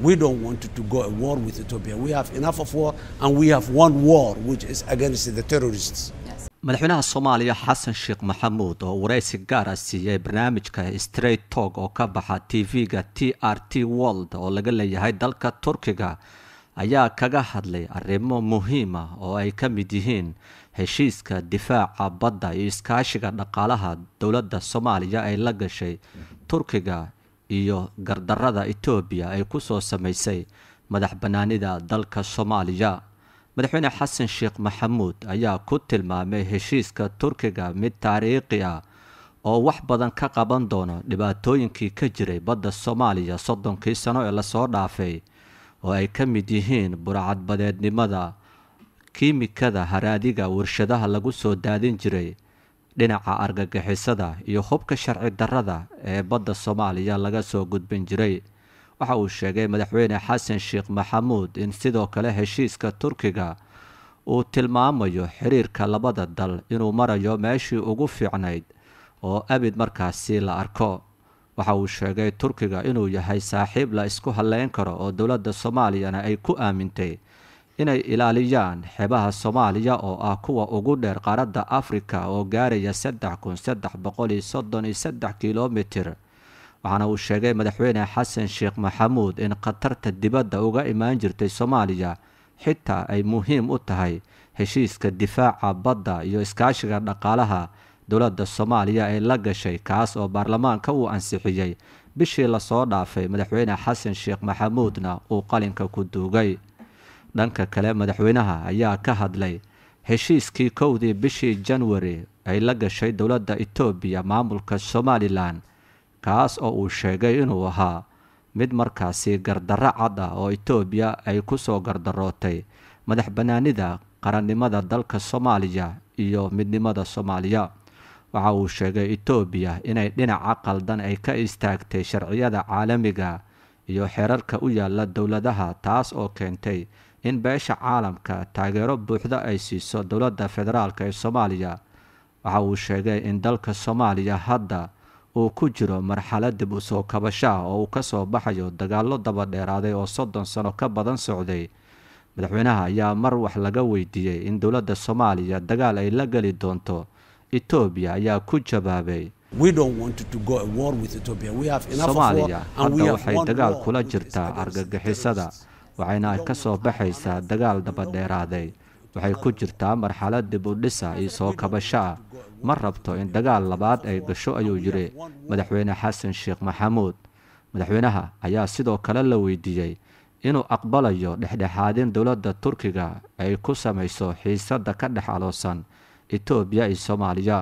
We don't want to go at war with Ethiopia. We have enough of war and we have one war which is against the terrorists. madaxweynaha soomaaliya xasan sheekh maxamuud oo wareysi gaara siiyey barnaamijka straight tog oo ka baxa tv-ga t r t world oo laga leeyahay dalka turkiga ayaa kaga hadlay arrimo muhiima ah oo ay ka mid yihiin heshiiska difaaca badda iyo iskaashiga dhaqaalaha dowladda soomaaliya ay la gashay turkiga iyo gardarada etoobiya ay ku soo samaysay madax bannaanida dalka soomaaliya madaxweyne xasan sheekh maxamuud ayaa ku tilmaamay heshiiska turkiga mid taariikhi ah oo wax badan ka qaban doono dhibaatooyinkii ka jiray badda soomaaliya soddonkii sano ee lasoo dhaafay oo ay ka mid yihiin burcadbadeednimada kiimikada haraadiga warshadaha lagu soo daadin jiray dhinaca argagixisada iyo hubka sharci darada ee badda soomaaliya laga soo gudbin jiray waxa uu sheegay madaxweyne xasan sheekh maxamuud in sidoo kale heshiiska turkiga uu tilmaamayo xiriirka labada dal inuu marayo meeshii ugu fiicnayd oo abid markaasi la arko waxa uu sheegay turkiga inuu yahay saaxiib la isku halleyn karo oo dowladda soomaaliyana ay ku aamintay inay ilaaliyaan xeebaha soomaaliya oo ah kuwa ugu dheer qaaradda afrika oo gaaraya saddex kun saddex boqol iyo soddon iyo saddex kilomitir waxaana uu sheegay madaxweyne xasan sheekh maxamuud in khatarta dibadda uga imaan jirtay soomaaliya xitaa ay muhiim u tahay heshiiska difaaca badda iyo iskaashiga dhaqaalaha dowladda soomaaliya ay la gashay kaas oo baarlamaanka uu ansixiyey bishii lasoo dhaafay madaxweyne xasan sheekh maxamuudna uu qalinka ku duugay dhanka kale madaxweynaha ayaa ka hadlay heshiiskii kowdii bishii janwari ay la gashay dowladda etoobiya maamulka somalilan kaas oo uu sheegay inuu ahaa mid markaasi gardarro cad ah oo itoobiya ay ku soo gardarootay madax bannaanida qarannimada dalka soomaaliya iyo midnimada soomaaliya waxa uu sheegay etoobiya inay dhinaca qaldan ay ka istaagtay sharciyada caalamiga ah iyo xeerarka u yaalla dowladaha taas oo keentay in beesha caalamka taageero buuxda ay siiso dowladda federaalk ee soomaaliya waxa uu sheegay in dalka soomaaliya hadda uu ku jiro marxalad dib u soo kabasha ah oo uu kasoo baxayo dagaalo daba dheeraaday oo soddon sano ka badan socday madaxweynaha ayaa mar wax laga weydiiyey in dowladda soomaaliya dagaal ay la geli doonto itoobiya ayaa ku jawaabay soomaaliya hadda waxay dagaal kula jirtaa argagixisada waxayna ka soo baxaysaa dagaal dabadheeraaday waxay ku jirtaa marxalad dib u dhisa iyo soo kabasho ah ma rabto in dagaal labaad ay gasho ayuu yidhi madaxweyne xasan sheekh maxamuud madaxweynaha ayaa sidoo kale la weydiiyey inuu aqbalayo dhexdhexaadin dowladda turkiga ay ku samayso xiisadda ka dhex aloosan etoobiya iyo soomaaliya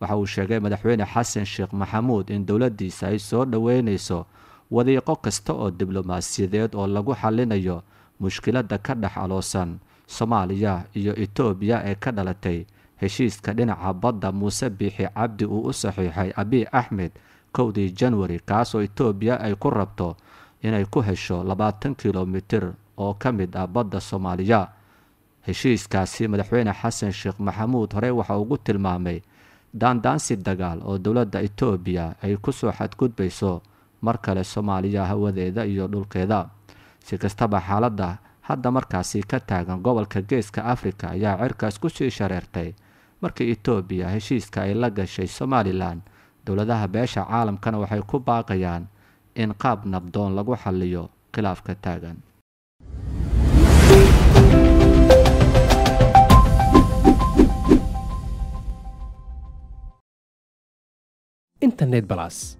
waxa uu sheegay madaxweyne xasan sheekh maxamuud in dowladdiisa ay soo dhoweynayso wadiiqo kasta oo diblomaasiyadeed oo lagu xallinayo mushkiladda ka dhex aloosan soomaaliya iyo etoobiya ee ka dhalatay heshiiska dhinaca badda muuse biixi cabdi uu u saxiixay abiy axmed kowdii janwari kaasoo etoobiya ay ku rabto inay ku hesho labaatan kilomitir oo ka mid ah badda soomaaliya heshiiskaasi madaxweyne xasan sheekh maxamuud hore waxa ugu tilmaamay daandaansi dagaal oo dowladda etoobiya ay kusoo xadgudbayso mar kale soomaaliya hawadeeda iyo dhulkeeda si kastaba xaaladda hadda markaasi ka taagan gobolka geeska afrika ayaa cirkaas ku sii shareertay markii etoobiya heshiiska ay la gashay somalilan dowladaha beesha caalamkana waxay ku baaqayaan in qaab nabdoon lagu xalliyo khilaafka taagan internet balas